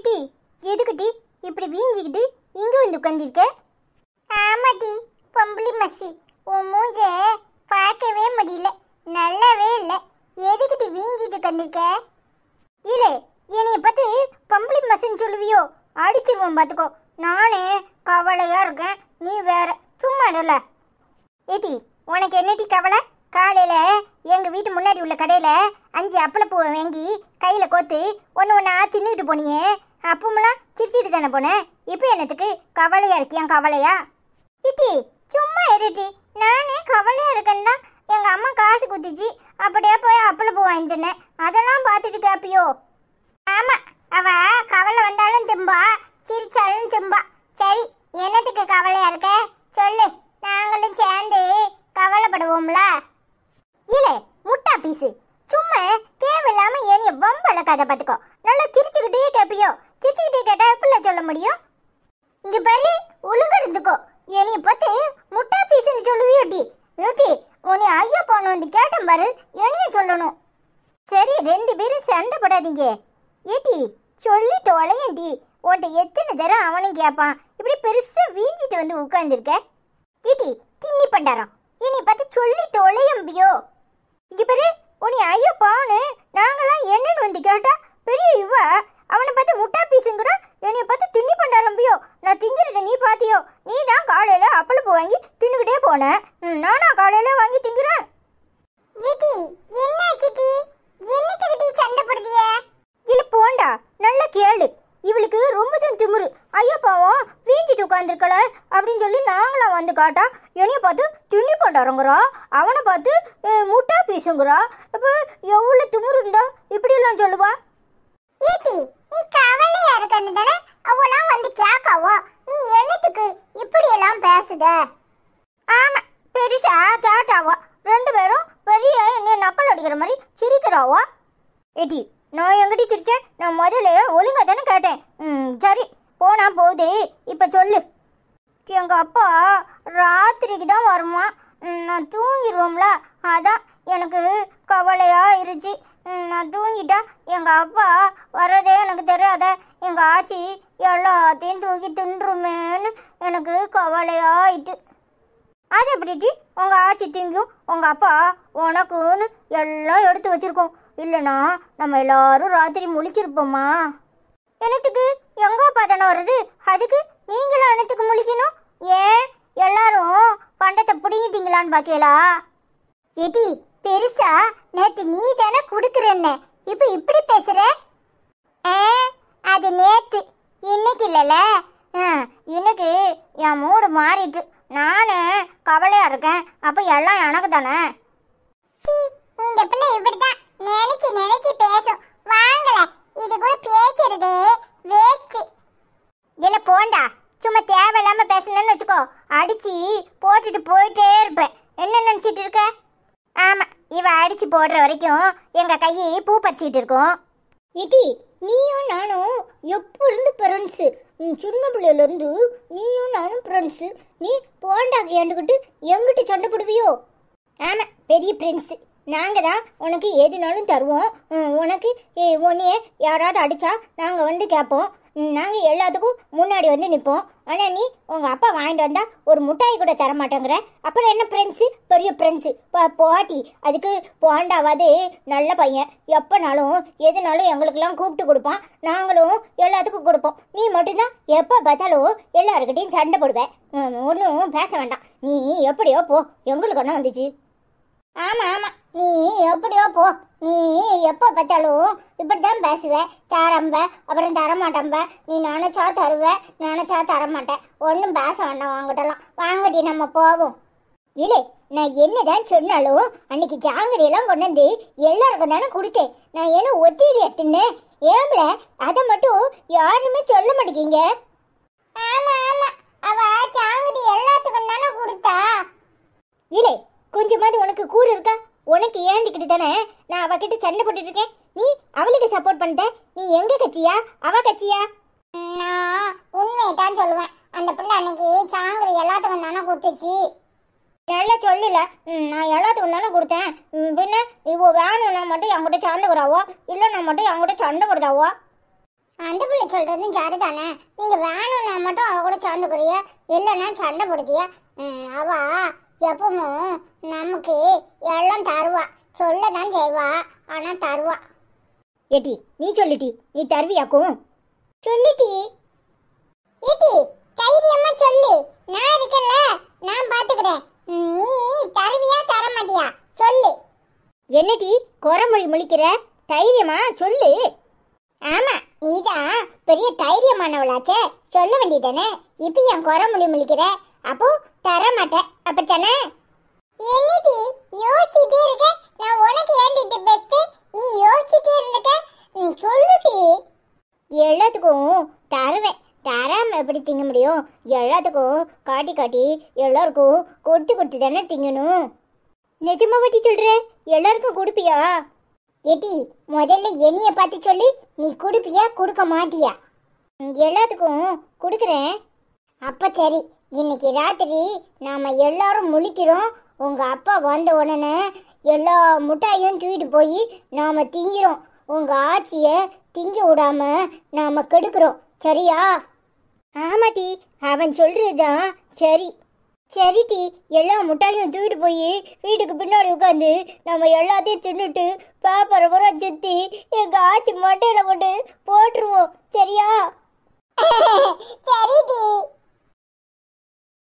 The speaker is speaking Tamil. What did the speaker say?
எதுக்கு எதுக்குட்டி இப்படி வீஞ்சிக்கிட்டு இங்கே வந்து உட்காந்துருக்க ஆமாடி பொம்பளி மசி உன் மூஞ்ச பார்க்கவே முடியல நல்லாவே இல்லை எதுக்குடி வீஞ்சிட்டு உட்காந்துருக்க இல்ல என்னைய பார்த்து பொம்பளி மசின்னு சொல்லுவியோ அடிச்சிருவோம் பார்த்துக்கோ நானே கவலையா இருக்கேன் நீ வேற சும்மா இல்ல ஏடி உனக்கு என்னடி கவலை காலையில் எங்கள் வீட்டு முன்னாடி உள்ள கடையில் அஞ்சு அப்பளப்பூவை வாங்கி கையில் கோத்து ஒன்று ஒன்றா ஆத்தின்னுட்டு போனியே அப்பமெல்லாம் சிரிச்சிட்டு தானே போனேன் இப்போ என்னத்துக்கு கவலையா இருக்கியா கவலையா இட்டி சும்மா இருட்டி நானே கவலையா இருக்கேன்னா எங்க அம்மா காசு குத்திச்சு அப்படியே போய் அப்பளை பூ வாங்கிட்டுனேன் அதெல்லாம் பார்த்துட்டு கேப்பியோ ஆமா அவ கவலை வந்தாலும் திம்பா சிரிச்சாலும் திம்பா சரி என்னத்துக்கு கவலையா இருக்க சொல்லு நாங்களும் சேர்ந்து கவலைப்படுவோம்ல இல்ல முட்டா பீஸு சும்மா தேவையில்லாம ஏனிய கதை பார்த்துக்கோ நல்லா சிரிச்சுக்கிட்டே கேப்பியோ சிரிச்சுக்கிட்டே கேட்டா எப்படில சொல்ல முடியும் இங்க பாரு ஒழுங்கா என்னைய பார்த்து முட்டா பீசுன்னு சொல்லுவி யோட்டி யோட்டி உன்னை ஐயா போன வந்து கேட்டேன் பாரு என்னைய சொல்லணும் சரி ரெண்டு பேரும் சண்டை போடாதீங்க ஏட்டி சொல்லி தொலையண்டி உன்ட்ட எத்தனை தரம் அவனும் கேட்பான் இப்படி பெருசா வீஞ்சிட்டு வந்து உட்கார்ந்துருக்க ஏட்டி திண்ணி பண்டாரம் என்னை பார்த்து சொல்லி தொலையம்பியோ இங்க பாரு உன்னை ஐயா போனு காட்டா என்னையை பார்த்து துணி பண்டாரங்கிறா அவனை பார்த்து முட்டா பீசுங்கிறா இப்போ எவ்வளோ திமுரு இருந்தா இப்படிலாம் சொல்லுவா ஏட்டி நீ கவலையா இருக்கன்னு தானே அவெல்லாம் வந்து கேட்காவோ நீ என்னத்துக்கு இப்படி எல்லாம் பேசுத ஆமா பெருசா கேட்டாவா ரெண்டு பேரும் பெரிய என்ன நக்கல் அடிக்கிற மாதிரி சிரிக்கிறாவோ ஏட்டி நான் எங்கிட்ட சிரிச்சேன் நான் முதல்ல ஒழுங்கா தானே கேட்டேன் ம் சரி போனா போகுது இப்போ சொல்லு எங்கள் அப்பா ராத்திரிக்கு தான் வருமா நான் தூங்கிடுவோம்ல அதான் எனக்கு கவலையாக இருச்சு நான் தூங்கிட்டா எங்கள் அப்பா வர்றதே எனக்கு தெரியாத எங்கள் ஆச்சி எல்லாத்தையும் தூக்கி தின்றுமேன்னு எனக்கு கவலையாயிட்டு அது எப்படிச்சு உங்கள் ஆச்சி திங்கும் உங்கள் அப்பா உனக்குன்னு எல்லாம் எடுத்து வச்சிருக்கோம் இல்லைனா நம்ம எல்லாரும் ராத்திரி என்னத்துக்கு எனத்துக்கு எங்கே தானே வருது அதுக்கு நீங்களும் அனைத்துக்கு முழிக்கணும் ஏன் எல்லாரும் பண்டத்தை பிடிங்கிட்டீங்களான்னு பாக்கீங்களா எடி பெருசா நேத்து நீ தானே குடுக்கறன்னு இப்ப இப்படி பேசுற அது நேத்து இன்னைக்கு இல்லல இன்னைக்கு என் மூடு மாறிட்டு நானு கவலையா இருக்கேன் அப்ப எல்லாம் எனக்கு தானே இந்த பிள்ளை இப்படிதான் நினைச்சு நினைச்சு பேசும் வாங்கல இது கூட பேசுறதே வேஸ்ட் இல்ல போண்டா சும்மா தேவையில்லாம பேசணும்னு வச்சுக்கோ அடிச்சு போட்டுட்டு போயிட்டே இருப்பேன் என்ன நினச்சிட்டு இருக்க ஆமா இவ அடிச்சு போடுற வரைக்கும் எங்க கையை பூ பறிச்சுட்டு இருக்கோம் இடி நீயும் நானும் எப்போ இருந்து பிறன்ஸு சின்ன பிள்ளையிலேருந்து நீயும் நானும் ஃப்ரெண்ட்ஸு நீ போண்டா ஏண்டுக்கிட்டு எங்கிட்ட சண்டை போடுவியோ ஆமாம் பெரிய ஃப்ரெண்ட்ஸு நாங்கள் தான் உனக்கு எதுனாலும் தருவோம் உனக்கு உன்னையே யாராவது அடித்தா நாங்கள் வந்து கேட்போம் நாங்கள் எல்லாத்துக்கும் முன்னாடி வந்து நிற்போம் ஆனால் நீ உங்கள் அப்பா வாங்கிட்டு வந்தால் ஒரு மிட்டாய் கூட தர மாட்டேங்கிற அப்புறம் என்ன ஃப்ரெண்ட்ஸு பெரிய ஃப்ரெண்ட்ஸு இப்போ பாட்டி அதுக்கு போண்டாவது நல்ல பையன் எப்போனாலும் எதுனாலும் எங்களுக்கெல்லாம் கூப்பிட்டு கொடுப்பான் நாங்களும் எல்லாத்துக்கும் கொடுப்போம் நீ மட்டும்தான் எப்போ பார்த்தாலும் எல்லாருக்கிட்டையும் சண்டை போடுவேன் ஒன்றும் பேச வேண்டாம் நீ எப்படியோ போ எங்களுக்கு ஒன்றும் வந்துச்சு ஆமாம் ஆமாம் நீ எப்படியோ போ நீ எப்போ பார்த்தாலும் இப்படி தான் பேசுவேன் தரம்ப அப்புறம் தரமாட்டம்ப நீ நினச்சா தருவ நினச்சா தரமாட்டேன் ஒன்றும் பேச வேண்டாம் வாங்கிட்டலாம் வாங்கடி நம்ம போவோம் இல்லை நான் என்னதான் சொன்னாலும் அன்னைக்கு ஜாங்கடியெல்லாம் கொண்டு வந்து எல்லாருக்கும் தானே கொடுத்தேன் நான் என்ன ஒத்தியில் எடுத்துனேன் ஏம்ல அதை மட்டும் யாருமே சொல்ல மாட்டேங்கிங்க ஆமா ஆமா அவ ஜாங்கடி எல்லாத்துக்கும் தானே கொடுத்தா இல்லை கொஞ்சமாவது உனக்கு கூடு இருக்கா உனக்கு ஏண்டிக்கிட்டு தானே நான் அவகிட்ட சண்டை போட்டுட்டு இருக்கேன் நீ அவளுக்கு சப்போர்ட் பண்ணிட்ட நீ எங்க கட்சியா அவ கட்சியா நான் உண்மையை தான் சொல்லுவேன் அந்த பிள்ளை அன்னைக்கு சாங்கிரி எல்லாத்துக்கும் தானே கொடுத்துச்சு எல்லாம் சொல்லல நான் எல்லாத்துக்கும் தானே கொடுத்தேன் பின்ன இவோ வேணும்னா மட்டும் என்கிட்ட சார்ந்துக்கிறாவோ நான் மட்டும் என்கிட்ட சண்டை போடுதாவோ அந்த பிள்ளை சொல்றது சரி தானே நீங்க வேணும்னா மட்டும் அவ கூட போறியா இல்லைன்னா சண்டை போடுதியா அவ எப்பவும் நமக்கு எல்லாம் தருவா சொல்ல தான் செய்வா ஆனா தருவா ஏட்டி நீ சொல்லிட்டி நீ தருவியாக்கும் சொல்லிட்டி ஏட்டி தைரியமா சொல்லு நான் இருக்கல நான் பாத்துக்கிறேன் நீ தருவியா தர மாட்டியா சொல்லு என்னடி குறமொழி முழிக்கிற தைரியமா சொல்லு ஆமா நீதான் பெரிய தைரியமானவளாச்சே சொல்ல வேண்டியதானே இப்போ என் குறமொழி முழிக்கிற அப்போ தர மாட்டேன் அப்படித்தானே என்னடி யோசிச்சிட்டே இருக்க நான் உனக்கு ஏண்டிட்டு பெஸ்ட் நீ யோசிச்சிட்டே இருந்துட்ட சொல்லுடி எல்லாத்துக்கும் தருவேன் தராம எப்படி திங்க முடியும் எல்லாத்துக்கும் காட்டி காட்டி எல்லாருக்கும் கொடுத்து கொடுத்து தானே திங்கணும் நிஜமா பற்றி சொல்ற எல்லாருக்கும் கொடுப்பியா எட்டி முதல்ல என்னைய பார்த்து சொல்லி நீ கொடுப்பியா கொடுக்க மாட்டியா எல்லாத்துக்கும் கொடுக்குறேன் அப்போ சரி இன்னைக்கு ராத்திரி நாம் எல்லாரும் முழிக்கிறோம் உங்கள் அப்பா வந்த உடனே எல்லா முட்டாயும் தூக்கிட்டு போய் நாம் திங்கிறோம் உங்கள் ஆட்சிய திங்க விடாம நாம் கெடுக்கிறோம் சரியா ஆமாட்டி அவன் சொல்றதுதான் சரி சரி டி எல்லா முட்டாயும் தூக்கிட்டு போய் வீட்டுக்கு பின்னாடி உட்காந்து நம்ம எல்லாத்தையும் தின்னுட்டு பேப்பரை சுற்றி எங்கள் ஆட்சி மட்டையில போட்டு போட்டுருவோம் சரியா சரி டி